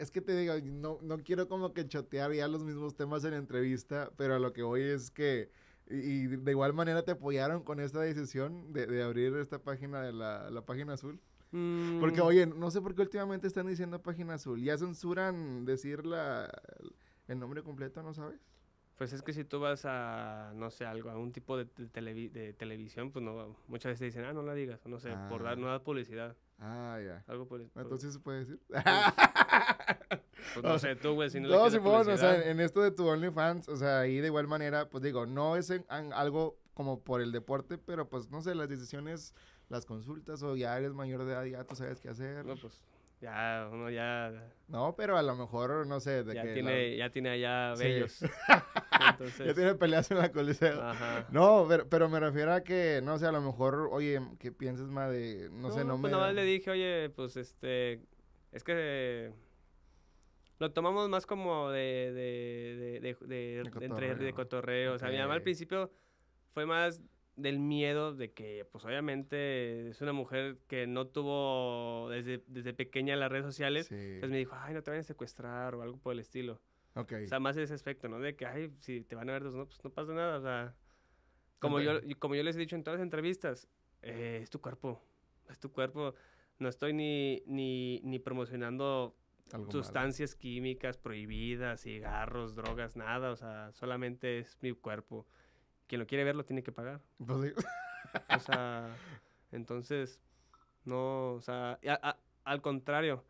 es que te digo, no, no quiero como que chotear ya los mismos temas en entrevista, pero a lo que voy es que, y, de igual manera te apoyaron con esta decisión de, abrir esta página de la, página azul. Porque, mm. oye, no sé por qué últimamente están diciendo página azul. ¿Ya censuran decir la, el nombre completo, no sabes? Pues es que si tú vas a, no sé, algo, a un tipo de, televisión, pues no, muchas veces dicen, ah, no la digas, no sé, por dar ah. nueva publicidad. Ah, ya. Algo por el... Entonces se puede decir. Pues, pues, no sé, tú, güey, si no, no si vos, o sea, en esto de tu OnlyFans, o sea, ahí de igual manera, pues digo, no es algo como por el deporte, pero pues no sé, las decisiones, las consultas o ya eres mayor de edad, ya tú sabes qué hacer. No, pues ya, uno ya. No, pero a lo mejor, no sé. De ya, tiene, ya tiene allá bellos. ya tiene peleas en la coliseo. No, pero, me refiero a que, no sé, a lo mejor, oye, ¿qué piensas más de, no, sé, no, no pues le dije, oye, pues este, es que lo tomamos más como de, de, de, de, de cotorreo. O sea, mi mamá al principio fue más del miedo de que, pues obviamente es una mujer que no tuvo desde, desde pequeña las redes sociales. Entonces me dijo, ay, no te van a secuestrar o algo por el estilo. O sea, más ese aspecto, ¿no? De que, ay, si te van a ver dos, no, pues no pasa nada. O sea, como, yo, como yo les he dicho en todas las entrevistas, eh, es tu cuerpo, es tu cuerpo. No estoy ni, ni, ni promocionando sustancias químicas prohibidas, cigarros, drogas, nada. O sea, solamente es mi cuerpo. Quien lo quiere ver lo tiene que pagar. Pues o sea, entonces, no, o sea, al contrario,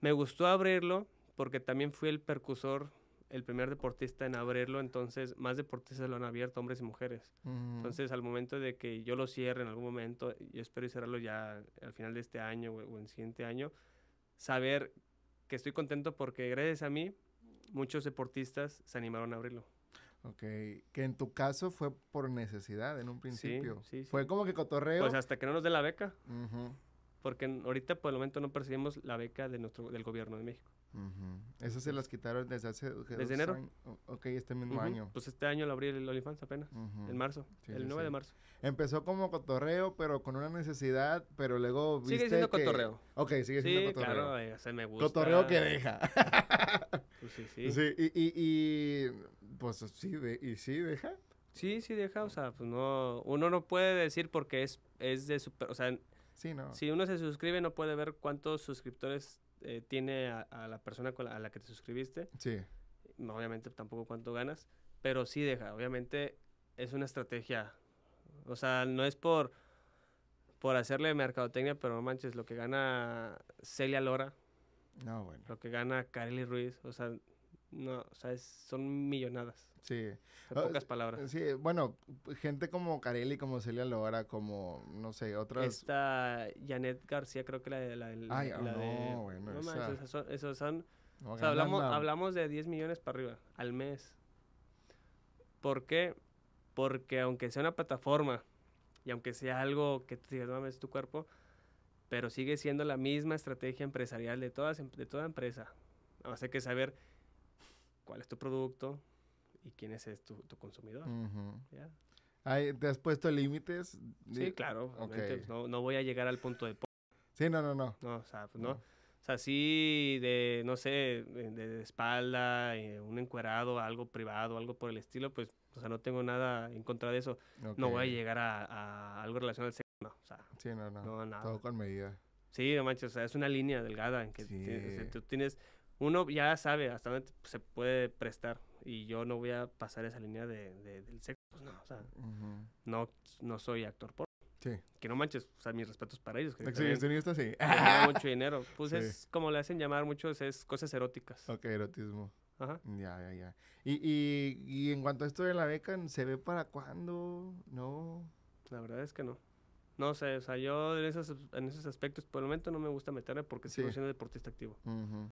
me gustó abrirlo porque también fui el percursor, el primer deportista en abrirlo, entonces más deportistas lo han abierto, hombres y mujeres. Entonces, al momento de que yo lo cierre en algún momento, yo espero cerrarlo ya al final de este año o, en el siguiente año, saber que estoy contento porque gracias a mí muchos deportistas se animaron a abrirlo. Ok, que en tu caso fue por necesidad en un principio. Sí, sí, Fue como que cotorreo. Pues hasta que no nos dé la beca. Ajá porque ahorita por el momento no percibimos la beca de nuestro, del gobierno de México. Esas se las quitaron desde hace... Desde enero. Ok, este mismo año. Pues este año lo abrí el OnlyFans apenas, en marzo, el 9 de marzo. Empezó como cotorreo, pero con una necesidad, pero luego viste Sigue siendo cotorreo. Ok, sigue siendo cotorreo. claro, eh, se me gusta. Cotorreo que deja. pues sí, sí. Sí, y, y, y pues sí, y sí deja. Sí, sí deja, o sea, pues no, uno no puede decir porque es, es de super, o sea, no. Si uno se suscribe, no puede ver cuántos suscriptores eh, tiene a, la persona a la que te suscribiste. Sí. Obviamente tampoco cuánto ganas, pero sí deja. Obviamente es una estrategia. O sea, no es por, por hacerle mercadotecnia, pero no manches, lo que gana Celia Lora. No, Lo que gana Kareli Ruiz, o sea, no, o sea, son millonadas. Sí. En ah, pocas palabras. Sí, bueno, gente como Carelli, como Celia Loara, como, no sé, otras. Esta Janet García, creo que la de. La, no, no, no son. o sea, hablamos, hablamos de 10 millones para arriba al mes. ¿Por qué? Porque aunque sea una plataforma y aunque sea algo que te digas, tu cuerpo, pero sigue siendo la misma estrategia empresarial de, todas, em, de toda empresa. O sea, que saber cuál es tu producto y quién es, tu, consumidor. ¿Te has puesto límites? Sí, claro. Pues, no, voy a llegar al punto de... Sí, no, no, no. No, o sea, pues sí, de, no sé, de, espalda, eh, un encuerado, algo privado, algo por el estilo, pues, o sea, no tengo nada en contra de eso. No voy a llegar a, algo relacionado al sexo, no, Sí, no, no. Todo con medida. Sí, no manches, o sea, es una línea delgada en que tú tienes uno ya sabe hasta dónde se puede prestar y yo no voy a pasar esa línea de, del sexo, pues no, o sea, no, no soy actor por. Sí. Que no manches, o sea, mis respetos para ellos. Que Exhibicionista, sí. mucho dinero. Pues es, como le hacen llamar muchos, es cosas eróticas. Ok, erotismo. Ajá. Ya, ya, ya. Y, y, y en cuanto a esto de la beca, ¿se ve para cuándo? No. La verdad es que no. No sé, o sea, yo en esos, en esos aspectos por el momento no me gusta meterme porque si sigo siendo deportista activo. Ajá.